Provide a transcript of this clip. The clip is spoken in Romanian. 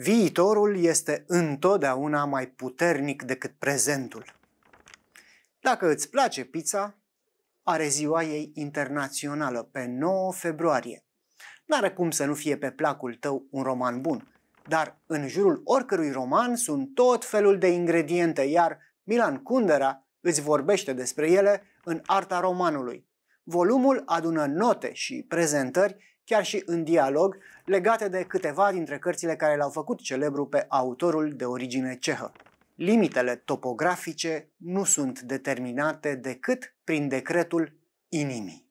Viitorul este întotdeauna mai puternic decât prezentul. Dacă îți place pizza, are ziua ei internațională pe 9 februarie. N-are cum să nu fie pe placul tău un roman bun, dar în jurul oricărui roman sunt tot felul de ingrediente, iar Milan Kundera îți vorbește despre ele în Arta Romanului. Volumul adună note și prezentări chiar și în dialog, legate de câteva dintre cărțile care l-au făcut celebru pe autorul de origine cehă. Limitele topografice nu sunt determinate decât prin decretul inimii.